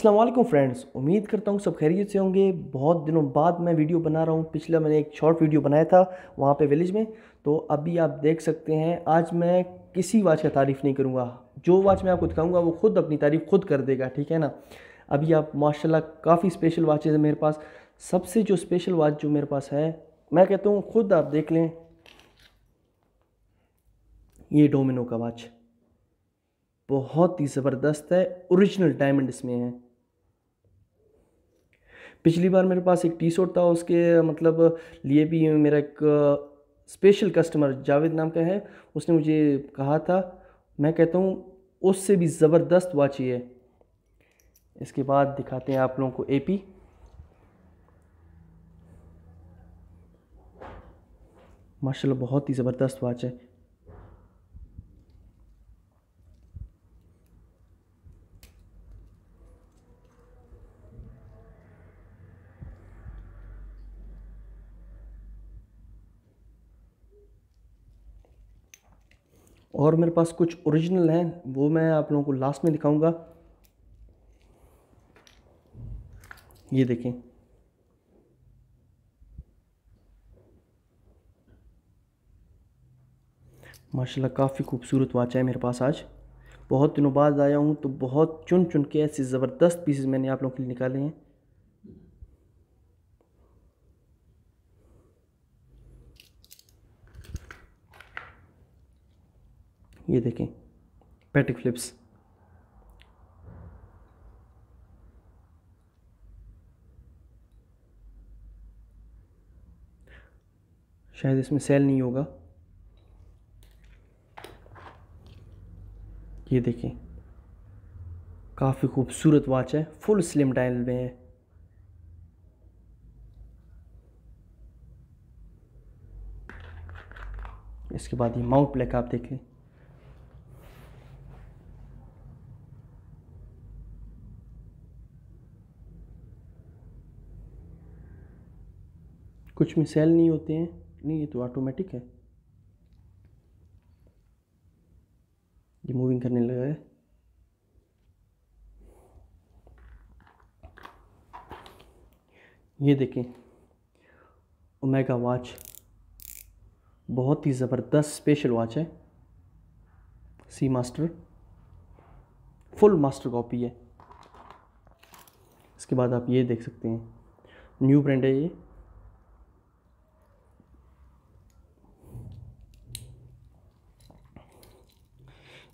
अस्सलाम वालेकुम फ्रेंड्स उम्मीद करता हूँ सब खैरियत से होंगे बहुत दिनों बाद मैं वीडियो बना रहा हूँ पिछला मैंने एक शॉर्ट वीडियो बनाया था वहाँ पे विलेज में तो अभी आप देख सकते हैं आज मैं किसी वाच का तारीफ़ नहीं करूँगा जो वाच मैं आपको दिखाऊँगा वो खुद अपनी तारीफ़ खुद कर देगा ठीक है ना अभी आप माशाल्लाह काफ़ी स्पेशल वाचेज़ हैं मेरे पास सबसे जो स्पेशल वाच जो मेरे पास है मैं कहता हूँ खुद आप देख लें ये डोमिनो का वाच बहुत ही ज़बरदस्त है ओरिजिनल डायमंड इसमें है पिछली बार मेरे पास एक टी शर्ट था उसके मतलब लिए भी मेरा एक स्पेशल कस्टमर जावेद नाम का है उसने मुझे कहा था मैं कहता हूँ उससे भी ज़बरदस्त वॉच है इसके बाद दिखाते हैं आप लोगों को एपी माशाल्लाह बहुत ही ज़बरदस्त वॉच है और मेरे पास कुछ ओरिजिनल हैं वो मैं आप लोगों को लास्ट में दिखाऊंगा ये देखें माशाल्लाह काफ़ी खूबसूरत वाच है मेरे पास आज बहुत दिनों बाद आया हूँ तो बहुत चुन चुन के ऐसे ज़बरदस्त पीसेज मैंने आप लोगों के लिए निकाले हैं ये देखें पैटिक फ्लिप्स शायद इसमें सेल नहीं होगा ये देखें काफ़ी खूबसूरत वॉच है फुल स्लिम डायल में है इसके बाद ये माउंट ब्लैक आप देख लें कुछ में सेल नहीं होते हैं नहीं ये तो ऑटोमेटिक है ये मूविंग करने लगा है ये देखें ओमेगा वॉच बहुत ही ज़बरदस्त स्पेशल वॉच है sea master full master copy है इसके बाद आप ये देख सकते हैं न्यू ब्रांड है ये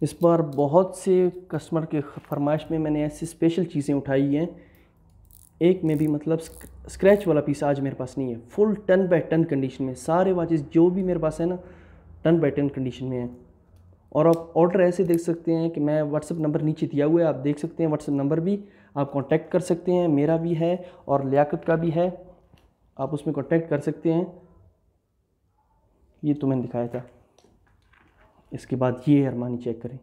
इस बार बहुत से कस्टमर के फरमाइश में मैंने ऐसी स्पेशल चीज़ें उठाई हैं एक में भी मतलब स्क्रैच वाला पीस आज मेरे पास नहीं है full ton by ton condition में सारे वाचेस जो भी मेरे पास है ना टन बाय टन कंडीशन में है और आप ऑर्डर ऐसे देख सकते हैं कि मैं व्हाट्सअप नंबर नीचे दिया हुआ है आप देख सकते हैं व्हाट्सअप नंबर भी आप कॉन्टैक्ट कर सकते हैं मेरा भी है और लियाकत का भी है आप उसमें कॉन्टैक्ट कर सकते हैं ये तो मैंने दिखाया था इसके बाद ये अरमानी चेक करें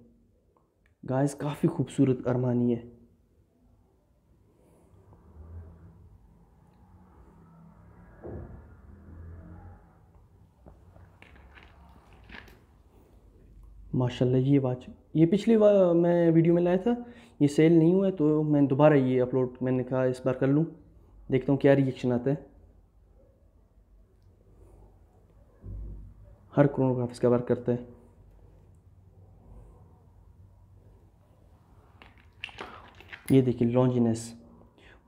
गाइस काफ़ी खूबसूरत अरमानी है माशाल्लाह ये वाच ये पिछली बार मैं वीडियो में लाया था ये सेल नहीं हुआ है तो मैं दोबारा ये अपलोड मैंने कहा इस बार कर लूँ देखता हूँ क्या रिएक्शन आता है हर क्रोनोग्राफ इसका वर्क करता है ये देखिए लॉन्जनेस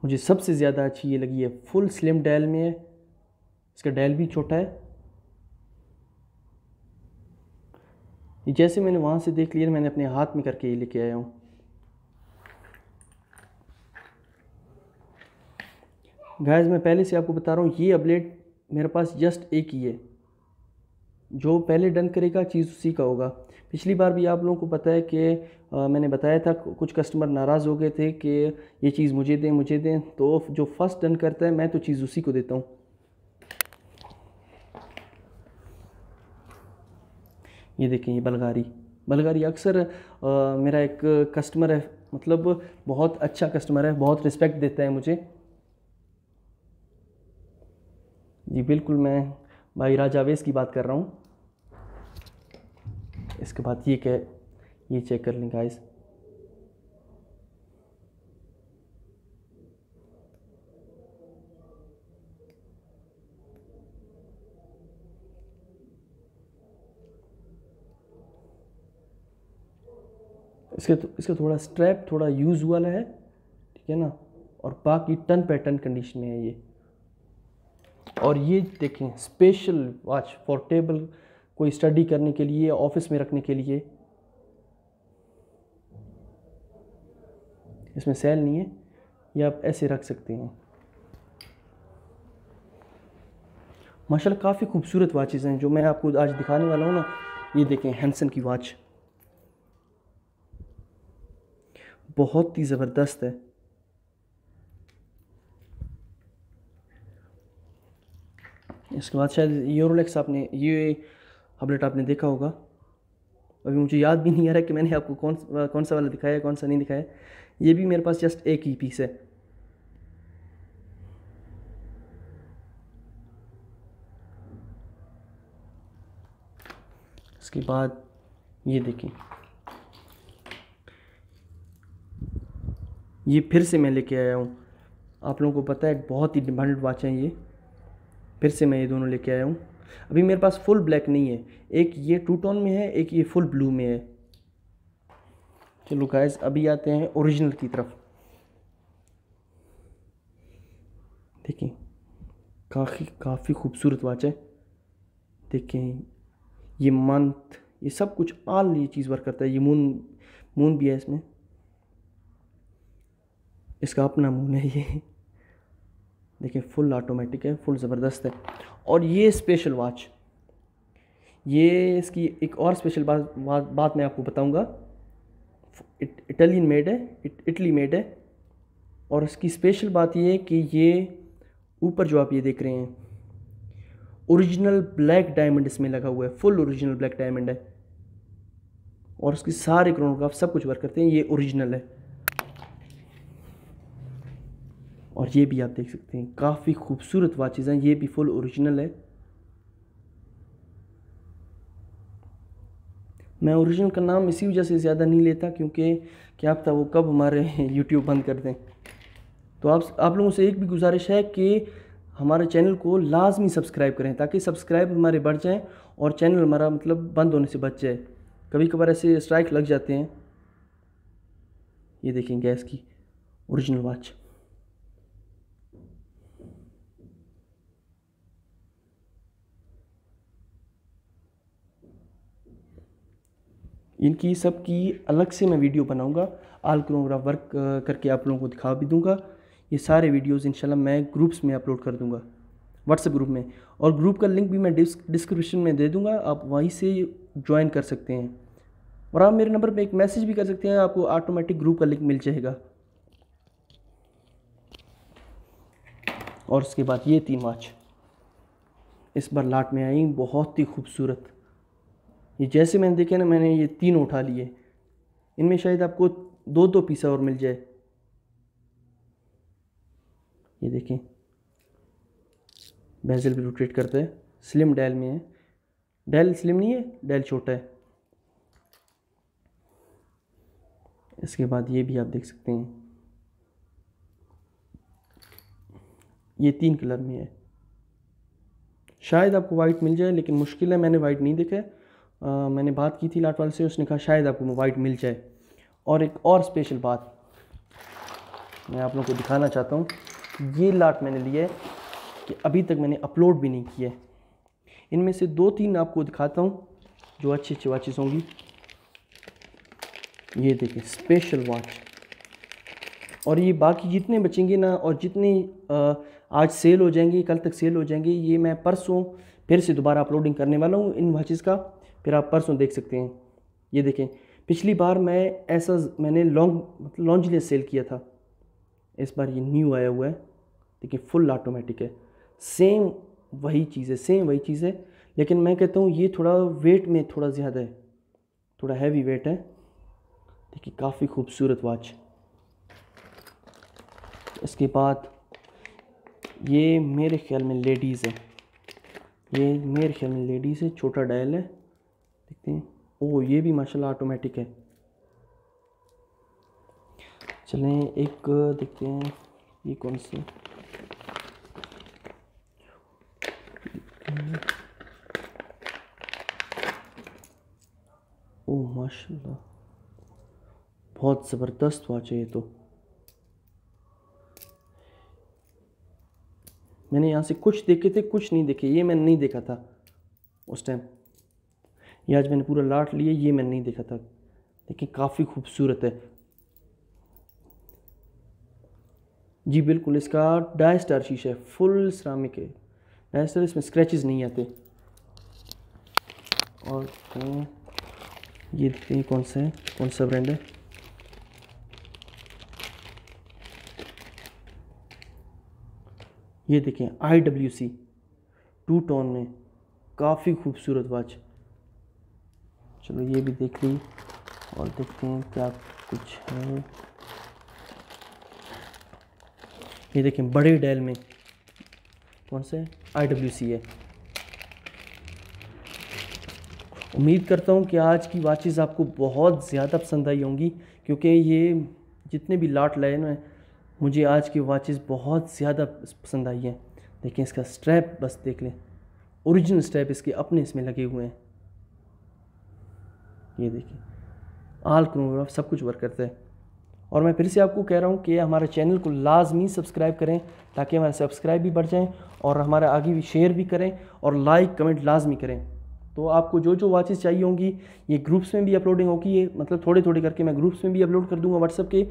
मुझे सबसे ज़्यादा अच्छी ये लगी है फुल स्लिम डायल में है इसका डायल भी छोटा है जैसे मैंने वहाँ से देख लिया मैंने अपने हाथ में करके ये लेके आया हूँ गायज मैं पहले से आपको बता रहा हूँ ये अपलेट मेरे पास जस्ट एक ही है जो पहले डन करेगा चीज़ उसी का होगा पिछली बार भी आप लोगों को पता है कि मैंने बताया था कुछ कस्टमर नाराज़ हो गए थे कि ये चीज़ मुझे दें मुझे दें तो जो फर्स्ट डन करता है मैं तो चीज़ उसी को देता हूँ ये देखें ये बलगारी बलगारी अक्सर मेरा एक कस्टमर है मतलब बहुत अच्छा कस्टमर है बहुत रिस्पेक्ट देता है मुझे जी बिल्कुल मैं भाई राजावेश की बात कर रहा हूँ इसके बाद ये कह ये चेक कर लें गाइस इसके तो, इसका थोड़ा स्ट्रैप थोड़ा यूज वाला है ठीक है ना और बाकी टन पैटर्न कंडीशन में है ये और ये देखें स्पेशल वॉच फॉर टेबल कोई स्टडी करने के लिए ऑफिस में रखने के लिए इसमें सेल नहीं है ये आप ऐसे रख सकते हैं माशाल्लाह काफ़ी खूबसूरत वाचेज़ हैं जो मैं आपको आज दिखाने वाला हूँ ना ये देखें हैंसन की वाच बहुत ही ज़बरदस्त है इसके बाद शायद यूरोलेक्स आपने ये हबलेट आपने देखा होगा अभी मुझे याद भी नहीं आ रहा कि मैंने आपको कौन कौन सा वाला दिखाया कौन सा नहीं दिखाया ये भी मेरे पास जस्ट एक ही पीस है इसके बाद ये देखिए ये फिर से मैं लेके आया हूँ आप लोगों को पता है बहुत ही डिमांडेड वाच है ये फिर से मैं ये दोनों लेके आया हूँ अभी मेरे पास फुल ब्लैक नहीं है एक ये टू टोन में है एक ये फुल ब्लू में है चलो गाइस अभी आते हैं ओरिजिनल की तरफ देखें काफ़ी काफ़ी खूबसूरत वाच है देखें ये मंथ ये सब कुछ आल ये चीज़ वर्क करता है ये मून मून भी है इसमें इसका अपना मून है ये देखें फुल ऑटोमेटिक है फुल ज़बरदस्त है और ये स्पेशल वॉच ये इसकी एक और स्पेशल बात बात मैं आपको बताऊंगा इट, इटली मेड है इटली मेड है और इसकी स्पेशल बात यह है कि ये ऊपर जो आप ये देख रहे हैं ओरिजिनल ब्लैक डायमंड इसमें लगा हुआ है फुल ओरिजिनल ब्लैक डायमंड है और उसकी सारे क्रोनोग्राफ सब कुछ वर्क करते हैं ये ओरिजिनल है और ये भी आप देख सकते हैं काफ़ी खूबसूरत वाचिज़ हैं ये भी फुल ओरिजिनल है मैं ओरिजिनल का नाम इसी वजह से ज़्यादा नहीं लेता क्योंकि क्या पता वो कब हमारे यूट्यूब बंद कर दें तो आप आप लोगों से एक भी गुजारिश है कि हमारे चैनल को लाजमी सब्सक्राइब करें ताकि सब्सक्राइब हमारे बढ़ जाएँ और चैनल हमारा मतलब बंद होने से बच जाए कभी कभार ऐसे स्ट्राइक लग जाते हैं ये देखें गैस की ओरिजिनल वाच इनकी सब की अलग से मैं वीडियो बनाऊँगा आल क्रोमोग्राफ वर्क करके आप लोगों को दिखा भी दूंगा ये सारे वीडियोज़ इंशाल्लाह मैं ग्रुप्स में अपलोड कर दूँगा व्हाट्सएप ग्रुप में और ग्रुप का लिंक भी मैं डिस्क्रिप्शन में दे दूँगा आप वहीं से ज्वाइन कर सकते हैं और आप मेरे नंबर पर एक मैसेज भी कर सकते हैं आपको ऑटोमेटिक ग्रुप का लिंक मिल जाएगा और उसके बाद ये थी मार्च इस बार लाट में आई बहुत ही खूबसूरत ये जैसे मैंने देखे ना मैंने ये तीन उठा लिए इनमें शायद आपको दो दो पीसा और मिल जाए ये देखें बेजल भी रोटेट करता है स्लिम डैल में है डैल स्लिम नहीं है डैल छोटा है इसके बाद ये भी आप देख सकते हैं ये तीन कलर में है शायद आपको वाइट मिल जाए लेकिन मुश्किल है मैंने वाइट नहीं देखा है मैंने बात की थी लाटवाल से उसने कहा शायद आपको वाइट मिल जाए और एक और स्पेशल बात मैं आप लोगों को दिखाना चाहता हूँ ये लाट मैंने लिया है कि अभी तक मैंने अपलोड भी नहीं किया इन इनमें से दो तीन आपको दिखाता हूँ जो अच्छी अच्छी वॉचेस होंगी ये देखिए स्पेशल वॉच और ये बाकी जितने बचेंगे ना और जितने आज सेल हो जाएंगे कल तक सेल हो जाएंगे ये मैं परसों फिर से दोबारा अपलोडिंग करने वाला हूँ इन वॉचेस का फिर आप परसों देख सकते हैं ये देखें पिछली बार मैं ऐसा मैंने लॉन्ग मतलब लॉन्चलेस सेल किया था इस बार ये न्यू आया हुआ है देखिए फुल ऑटोमेटिक है सेम वही चीज़ है सेम वही चीज़ है लेकिन मैं कहता हूँ ये थोड़ा वेट में थोड़ा ज़्यादा है थोड़ा हैवी वेट है देखिए काफ़ी खूबसूरत वॉच इसके बाद ये मेरे ख्याल में लेडीज़ है ये मेरे ख्याल में लेडीज़ है छोटा डायल है सकते हैं ओ ये भी माशाल्लाह ऑटोमेटिक है चलें एक देखते हैं ये कौन सी ओ माशाल्लाह बहुत ज़बरदस्त वॉच है ये तो मैंने यहाँ से कुछ देखे थे कुछ नहीं देखे ये मैंने नहीं देखा था उस टाइम ये आज मैंने पूरा लाट लिया ये मैंने नहीं देखा था देखिए काफ़ी खूबसूरत है जी बिल्कुल इसका डाई स्टार शीशा है फुल सरामिक है डाई स्टार इसमें स्क्रैचेस नहीं आते और तो ये देखते हैं कौन सा है कौन सा ब्रांड है ये देखें I W C two tone में काफ़ी खूबसूरत वॉच चलो ये भी देख ली और देखते हैं क्या कुछ है ये देखें बड़े डेल में कौन से आई डब्ल्यू सी है उम्मीद करता हूँ कि आज की वाचिज़ आपको बहुत ज़्यादा पसंद आई होंगी क्योंकि ये जितने भी लाट लाए ना मुझे आज की वाचिज़ बहुत ज़्यादा पसंद आई हैं देखें इसका स्ट्रैप बस देख लें ओरिजिनल स्ट्रैप इसके अपने इसमें लगे हुए हैं ये देखिए आल क्रोनोग्राफ सब कुछ वर्क करता है और मैं फिर से आपको कह रहा हूँ कि हमारे चैनल को लाजमी सब्सक्राइब करें ताकि हमारे सब्सक्राइब भी बढ़ जाएँ और हमारा आगे भी शेयर भी करें और लाइक कमेंट लाजमी करें तो आपको जो जो वाचेस चाहिए होंगी ये ग्रुप्स में भी अपलोडिंग होगी ये मतलब थोड़े थोड़े करके मैं ग्रुप्स में भी अपलोड कर दूंगा व्हाट्सअप के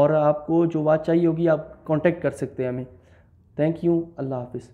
और आपको जो वाच चाहिए होगी आप कांटेक्ट कर सकते हैं हमें थैंक यू अल्लाह हाफिज़